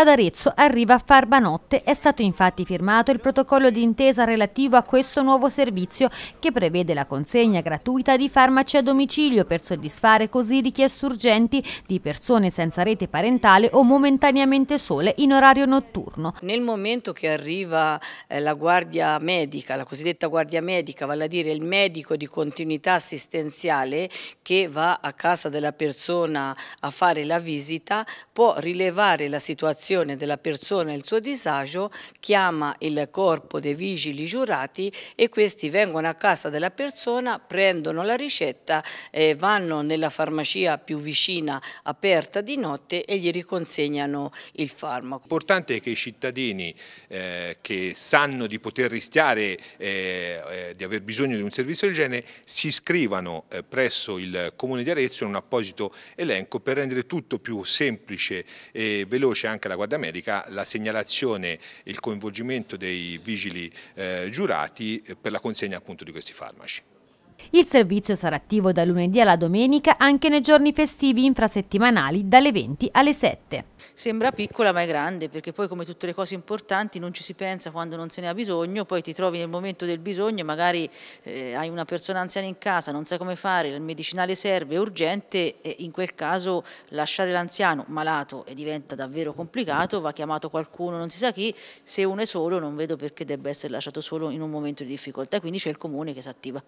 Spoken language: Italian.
Ad Arezzo arriva Farbanotte, è stato infatti firmato il protocollo d'intesa relativo a questo nuovo servizio che prevede la consegna gratuita di farmaci a domicilio per soddisfare così richieste urgenti di persone senza rete parentale o momentaneamente sole in orario notturno. Nel momento che arriva eh, la guardia medica, la cosiddetta guardia medica, vale a dire il medico di continuità assistenziale che va a casa della persona a fare la visita, può rilevare la situazione situazione della persona e il suo disagio, chiama il corpo dei vigili giurati e questi vengono a casa della persona, prendono la ricetta, eh, vanno nella farmacia più vicina aperta di notte e gli riconsegnano il farmaco. L'importante è che i cittadini eh, che sanno di poter rischiare eh, eh di aver bisogno di un servizio del genere si iscrivano eh, presso il Comune di Arezzo in un apposito elenco per rendere tutto più semplice e veloce anche la Guardia Medica la segnalazione e il coinvolgimento dei vigili eh, giurati eh, per la consegna appunto di questi farmaci. Il servizio sarà attivo da lunedì alla domenica anche nei giorni festivi infrasettimanali dalle 20 alle 7. Sembra piccola ma è grande perché poi come tutte le cose importanti non ci si pensa quando non se ne ha bisogno, poi ti trovi nel momento del bisogno, magari eh, hai una persona anziana in casa, non sai come fare, il medicinale serve, è urgente e in quel caso lasciare l'anziano malato e diventa davvero complicato, va chiamato qualcuno, non si sa chi, se uno è solo non vedo perché debba essere lasciato solo in un momento di difficoltà, quindi c'è il comune che si attiva.